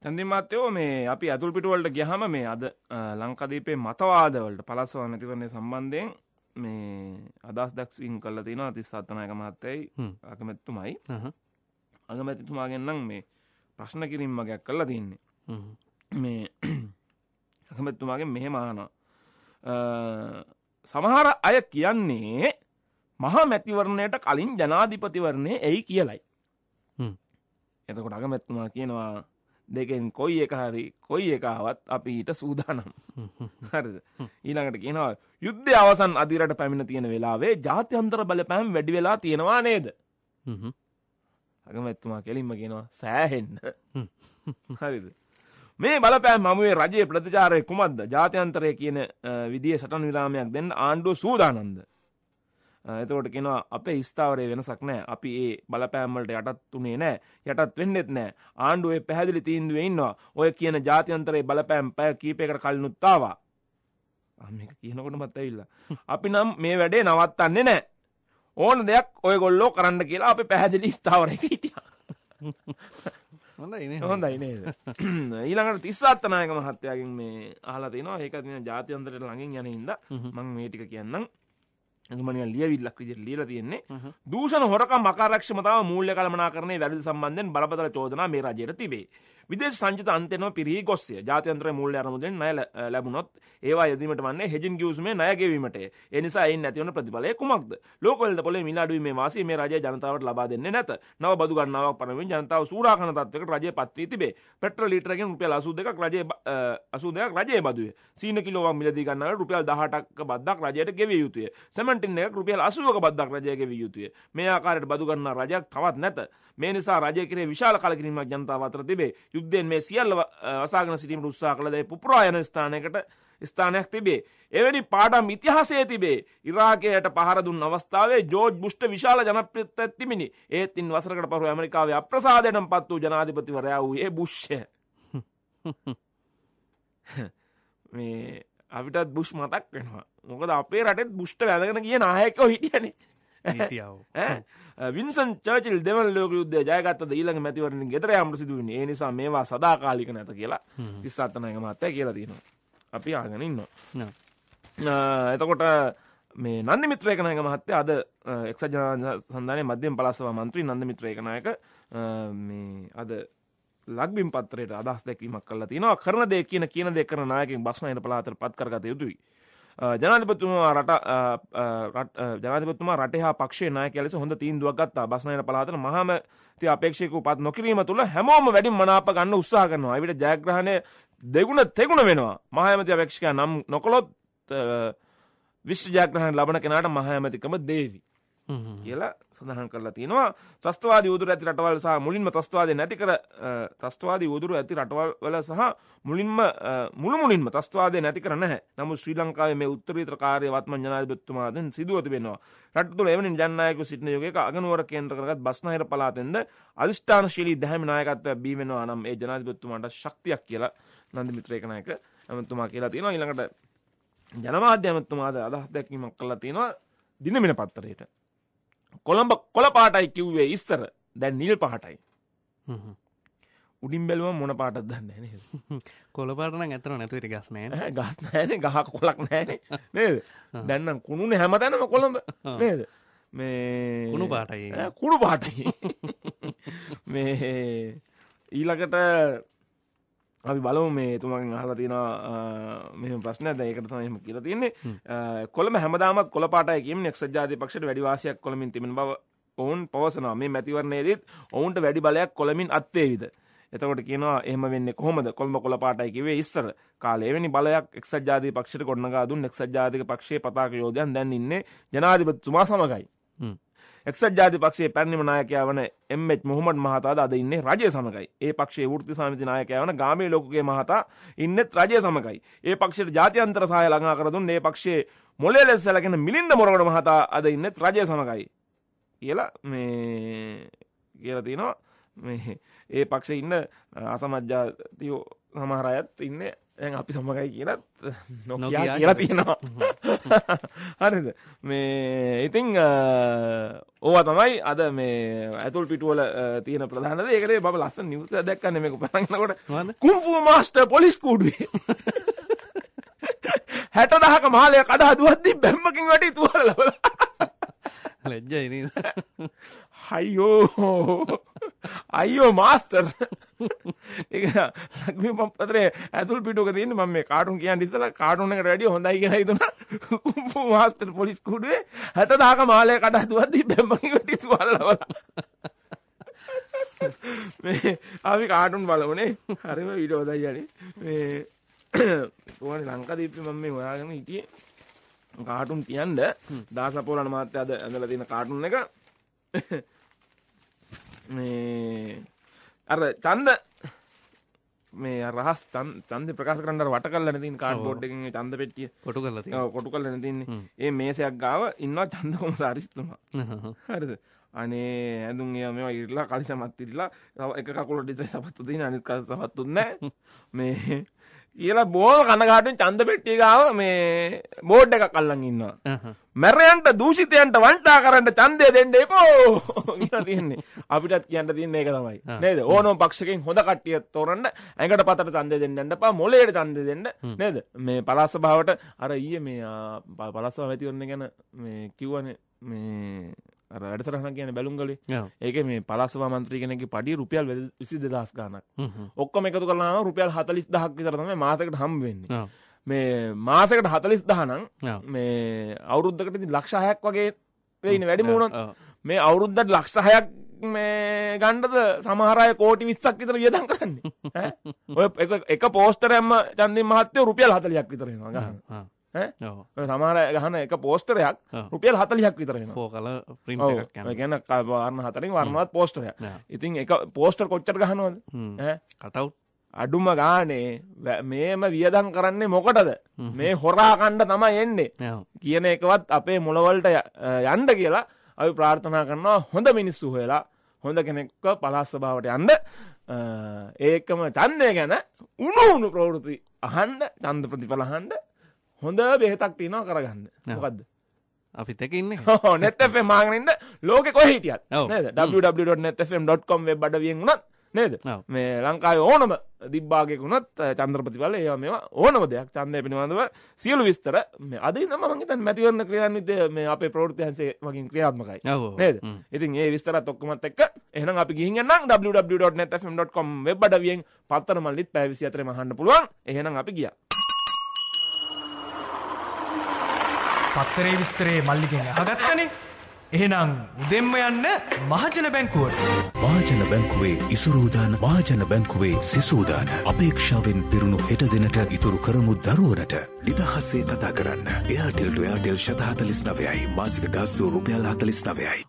තැන්දිම් මත්තයෝ මේ අපි ඇතුල් පිටුවලට ගියහම මේ අද ලංකදීපේ මතවාදවලට පලස්ව නැතිවරන්නේ සම්බන්ධයෙන් මේ අදස් දක්ස්වින් කල්ල තින අතිස් අත්තනයක මත්තයි අකමැත්තුමයි අගමැතිතුමාගෙන්න්නම් මේ ප්‍රශ්න කිරීම මගයක් කල්ලා තින්නේ මේ අකමැත්තුමාගේ මෙහෙ මාන සමහර අය කියන්නේ මහා මැතිවරණයට කලින් ජනාධිපතිවරණය ඇයි කියලයි එතකොට අගමැත්තුමා කියනවා දෙකෙන් කොයි එක හරි කොයි එකාවත් අපි ඊට සූදානම් හරිද ඊළඟට කියනවා යුද්ධය අවසන් අධිරට පැමිණ තියෙන වෙලාවේ ජාත්‍යන්තර බලපෑම් වැඩි වෙලා තියෙනවා නේද අගමැත්තුමා කෙලින්ම කියනවා සෑහෙන්න හරිද මේ බලපෑම් මමුවේ රජයේ ප්‍රතිචාරය කුමක්ද ජාත්‍යන්තරය කියන විදිය සටන් විරාමයක් දෙන්න ආණ්ඩුව සූදානන්ද එතකොට කෙනවා අපේ ස්ථාවරය වෙනසක් නෑ අපි ඒ බලපෑම්වලට යටත් උනේ නෑ යටත් වෙන්නෙත් නෑ ආණ්ඩුවේ පැහැදිලි තීන්දුවේ ඉන්නවා ඔය කියන ජාත්‍යන්තරයේ බලපෑම් පැය කීපයකට කලිනුත් ආවා මේක කියනකොට මත් ඇවිල්ලා අපි නම් මේ වැඩේ නවත්තන්නේ නෑ ඕන දෙයක් ඔයගොල්ලෝ කරන්න කියලා අපි පැහැදිලි ස්ථාවරයක හිටියා හොඳයි හොඳයි නේද ඊළඟට තිස්සාත්තනායක මහත්තයාගෙන් මේ අහලා තිනවා ඒක තින ජාත්‍යන්තරයට ළඟින් යන හින්දා මම මේ ටික කියන්නම් ඇතුමනිය ලියවිල්ලක් විදිර ලියල තියෙන්නේ දූෂණ හොරක මකාරක්ෂමතාව මූල්‍ය කළමනා කරනේ වැරදි සම්බන්ධෙන් බලපතල චෝදනා මේ රජයට තිබේ. විදේශ සංචිත අන්තයනම පිරී ගොස්ය ජාතන්ත්‍ර මුල් අරමුදෙන් නය ලැබුණොත් ඒවා යදීමට වන්නේ හෙජන් ගියවසුමේ ණය ගෙවීමට ඒ නිසා එයින් ඇතිවන ප්‍රතිඵලය කුමක්ද ලෝකවලට පොලේ මිල අඩුවීමේ වාසිය මේ රජය ජනතාවට ලබා දෙන්නේ නැත නව බදු ගණනාවක් පනමින් ජනතාව සූරා කරන තත්වයකට රජය පත් වී තිබේ පෙට්‍රල් ලීටරකින් රුපියල් 82ක් රජය 82ක් රජයේ බදුවේ සීන කිලෝවක් මිලදී ගන්නවට රුපියල් 18ක බද්දක් රජයට ගෙවිය යුතුය සෙමන්ටින් එකක් රුපියල් 80ක බද්දක් රජය ගෙවිය යුතුය මේ ආකාරයට බදු ගන්නා රජයක් තවත් නැත මේ නිසා රජය කෙරේ විශාල කලකිරීමක් ජනතාව අතර තිබේ යුද්ධයෙන් මේ සියල්ල වසාගෙන සිටීම උත්සා කළදේ පුපුරායන ස්ථානයකට ස්ථානයක් තිබේ. එවැනි පාඩම් ඉතිහාසයේ තිබේ. ඉරාකයට පහර දුන් අවස්ථාවේ ජෝර්ජ් බුෂ්ට විශාල ජනප්‍රියත්වයක් තිබිනි. ඒත් ඉන් වසරකට පසු ඇමරිකාවේ අප්‍රසාදයෙන් පත් වූ ජනාධිපතිවරයා වූ ඒ බුෂ් මේ අපිටත් බුෂ් මතක් වෙනවා. මොකද අපේ රටෙත් බුෂ්ට වැදගෙන ගිය නායකයෝ හිටියනේ. වින්සන් චර්චිල් දෙවන ලෝකයුද්ධය ජයගත්තද ඊළඟ මැතිවරණ ගෙතරයාමට සිදුවන ඒ නිසා මේවා සදාකාලික නැත කියලා තිස් අත්තනයක මත්තය කියලා තියෙනවා. අපි ආගෙන ඉන්න. එතකොට මේ නන්දි මිත්‍රයකනයක මහත්තය අද එක්සජන සන්ධානය මධ්‍යම පලස්සව මන්ත්‍රී නන්ද මිත්‍රයකනයක මේ අද ලක්බින් පත්‍රයට අදස් දැකීමක් කල තිනවා කරන දෙ කියන කියන දෙ කරන නායකින් බස්නයට පලාතර පත්කරගත යුතුයි. ජනාධිපතුමා රට ජනාධිපතුමා රට හා පක්ෂේ නායක ලෙස හොඳ තීන්දුවක් ගත්තා බස්නයට පළාතට මහාම ති අපේක්ෂක උපත් නොකිරීම තුළ හැමෝම වැඩි මනාප ගන්න උත්සාහ කරනවා අවිට ජයග්‍රහණය දෙගුණ තෙගුණ වෙනවා මහාමති අපේක්ෂකයා නම් නොකොළොත් විශ්ව ජයග්‍රහණ ලබන කෙනාට මහාමතිකම දේවී කියලා සඳහන් කරලා තියෙනවා ත්‍රස්තවාදී උදුර ඇති රටවල් සහ මුලින්ම ත්‍රස්තවාදී නැති කර ත්‍රස්තවාදී උදුර ඇති රටවල් වල සහ මුලින්ම මුළු මුලින්ම ත්‍රස්තවාදී නැති කර නැහැ. නමුත් ශ්‍රී ලංකාවේ මේ උත්තරීතර කාර්ය වත්මන් ජනාධිපතිතුමා දැන් සිදුව තිබෙනවා. රට තුළ එවැනි ජනනායකයෝ සිටින යුගයක අගනුවර කේන්ද්‍ර කරගත් බස්නාහිර පළාතෙන්ද අදිෂ්ඨානශීලී දැහැමි නායකත්වය බිහි වෙනවා නම් ඒ ජනාධිපතිතුමාට ශක්තියක් කියලා නන්දි මිත්‍රේකනායක ඇමතුමා කියලා තියෙනවා. ඊළඟට ජනමාධ්‍ය ඇමතුමාද අදහස් දැක්වීමක් කළා තියෙනවා. දිනමින පත්තරේට කොළඹ කොළ පාටයි කිව්වේ ඉස්සර දැන් නිල් පහටයි උඩින් බැලුව මොන පාටත් දන්න න කොළපාටන ඇතන නැතුවට ගස්න ගස් නෑන ගහ කොලක් නෑන නේද දැන්නම් කුණුන හැමතැනම කොළඹ නේද මේ කුණු පාටයි කුණු පාටයි මේ ඊලකට අපි බලව මේ තුමගින් අහල තියෙන මෙම ප්‍රශ්න දැකට තම කියර තියන්නේ කොළම හැමදාමත් කොළ පාටයකම නෙක් ජාති පක්ෂට වැඩිවාසයක් කොළමින් තිබෙන බව ඔවුන් පවසනා මේ මැතිවරණයේදත් ඔවුන්ට වැඩි බලයක් කොළමින් අත්තේවිද. එතකොට කියනවා එහම වෙන්න කොහොමද කොල්ම කොළ පාටයකිවේ ඉස්සර කාලේවැනි බලයක් එක්සත් ජාති පක්ෂට කොන්නගා දුන් එක්සත් ජාතික පක්ෂය පතාක යෝධයන් දැන් ඉන්නේ ජනාධිපත් තුමා සමගයි. එක්සත් ජාතික පක්ෂයේ පැරණිම නායකයා වන එම්.එච්. මොහොමඩ් මහතාද අද ඉන්නේ රජය සමගයි. ඒ පක්ෂයේ වෘත්ති සමිති නායකයා වන ගාමේ ලෝකගේ මහතා ඉන්නෙත් රජය සමගයි. ඒ පක්ෂයට ජාත්‍යන්තර සහාය ළඟා කර දුන්නේ ඒ පක්ෂයේ මොලේ ලෙස සැලකෙන මිලින්ද මොරගොඩ මහතා අද ඉන්නෙත් රජය සමගයි. කියලා මේ කියලා තිනවා මේ ඒ පක්ෂේ ඉන්න අසමජ්ජාතියෝ සමහර අයත් ඉන්නේ දැන් අපි සමගයි කියලත් නොකිය කියලා තියෙනවා හරිද මේ ඉතිං ඕවා තමයි අද මේ ඇතුල් පිටුවල තියෙන ප්‍රධාන ඒකේ බ ලස්ස නිවස දැක්කන්න මේක පරන්නකොට කුම්පුුව මස්ට පොලිස් කූඩුවේ හැට දහක මාලය කඩහදුවත්දී බැම්මකින් වැටි තුවර ලබල ලැජ්ජයින හයිෝ අයිෝ මාස්ටර් ඒක ලක්මි මම පතරේ ඇතුල් පිටුවක තියෙන මම මේ කාටුන් කියන්න ඉස්සලා කාටුන් එකට වැඩිය හොඳයි කියලා හිතුණා. කුම්පු මාස්ටර් පොලිස් කුඩුවේ 60000ක මාලය කඩ හදුවද්දී බැම්මගේ වැටි තුවල්ලවල. මේ අපි කාටුන් බලමුනේ. හරිම වීඩියෝ හොඳයි යන්නේ. මේ කොහොමද ලංකාදීපේ මම මේ හොයාගෙන හිටියේ. කාටුන් තියන්න දාසපෝලන මාත්‍ය අද ඇඳලා තියෙන කාටුන් එක මේ අර ඡන්ද මේ රහස් තන්ද ප්‍රකාශ කරන්නට වට කල්ල නතින් කාඩ් බෝඩ්ඩකින් චන්ද පෙට්ටිය කොටු කල කොටු කල්ල නතින්නේ ඒ මේසයක් ගාව ඉන්නවා චන්දකොම සාරිස්තුමා හරිද අනේ ඇඳුන් එයා මේවා ඉරලා කලිස මත්තිරලා එක කකුලට විතර සපත්තු දෙන අනිත් කකුල සපත්තු නැහැ මේ කියලා බෝල් කනගාටුවෙන් චන්ද පෙට්ටිය ගාව මේ බෝඩ් එකක් අල්ලන් ඉන්නවා මැරයන්ට දූෂිතයන්ට වන්ටා කරන්න ඡන්දය දෙන්න එපෝ කියලා තියෙන්නේ අපිටත් කියන්න තියන්නේ එක තමයි නේද ඕනෝ පක්ෂකින් හොඳ කට්ටිය තෝරන්න ඇඟට පතට තන්ද දෙන්නට පා මොලේට තන්ද දෙන්න නේද මේ පලාස්සභාවට අර ඊය මේ පලස්සව ඇතිවන්න ගැන මේ කිව්වන මේ වැඩසරහන කියන බැලුම්ගල ඒක මේ පලස්ව මන්ත්‍රීගෙනෙක පඩි රුපියල් විසි දෙදස් ගානක් ඔක්කොම එකතු කරලා රුපියල් හතලිස් දහක් විතරම මාසකට හම් වෙන්නේ මේ මාසකට හතලිස් දහනම් මේ අවුරුද්ධකට ලක්ෂහයක් වගේ වෙයින වැඩි මුණත් මේ අවුරුද්ධට ලක්ෂහයක් මේ ගණ්ඩද සමහරය කෝටි විස්සක් විතර වියදම් කරන්නේ ඔය එක පෝස්ටරයම්ම චන්දින් මහත්තය රුපියල් හතලයක් විතරෙනවා ගහන්න සමාර ගහන එක පෝස්ටරයක් රුපියල් හතලියක් විතරෙන ෝකල ගැන කල්වාරන්න හතරින් වර්මත් පෝස්ටරය ඉතින් එක පෝස්ටර් කොච්චට ගහනවද කටව් අඩුම ගානේ මේම වියදන් කරන්නේ මොකටද මේ හොරාකණ්ඩ තමයි එන්නේ කියන එකවත් අපේ මොලවලට යන්ඩ කියලා අපි ප්‍රාර්ථනා කරනවා හොඳ මිනිස්සු හොයලා හොඳ කෙනෙක්ව පලාස්සභාවට යන්ද ඒකම චන්දය ගැන උුණු උුණු ප්‍රවෘති අහන්ඩ චන්ද ප්‍රතිඵලහන්ඩ හොඳ බෙහෙතක් තියනව කරගන්න නකද අපිත් එක ඉන්න නැත්තේ මාගනෙන්ට ලෝක කොහිටියත් ම්.com වෙබ් බඩ වියෙන් වුණත් නේද මේ ලංකාව ඕනම දිබ්බාගෙකුණත් චන්ද්‍රපතිවල ඒ මෙවා ඕනම දෙයක් චන්දය පිනිබඳව සියලු විස්තර මේ අද නම මගේතන් මැතිවරන්න ක්‍රියන්විත මේ අපේ ප්‍රෘතියන්සේ වගින් ක්‍රියාත්මකයි නේද ඉතින් ඒ විස්තර ොක්කමත් එක් එන අපි ගිහින්න w.net.com වෙබ් අඩවියෙන් පත්තර මල්ලිත් පැවිසි අතර මහන්න පුළුවන් එහෙනම් අපි ගියා පත්තරේ විස්තරේ මල්ලිගෙන් අහගත්තනේ එහෙනම් උදෙන්ම යන්න මහජන බැංකුවට. මහජන බැංකුවේ ඉසුරූදාන මහජන බැංකුවේ සිසූදාන අපේක්ෂාවෙන් පිරුණු හෙට දෙනට ඉතුරු කරමු දරුවනට නිදහස්සේ කතා කරන්න. එයාටෙල් ටොයාටෙල් ශතහතලිස් නවයයි මාසික ගස්සූ රුපියල් හතලිස් නවයයි.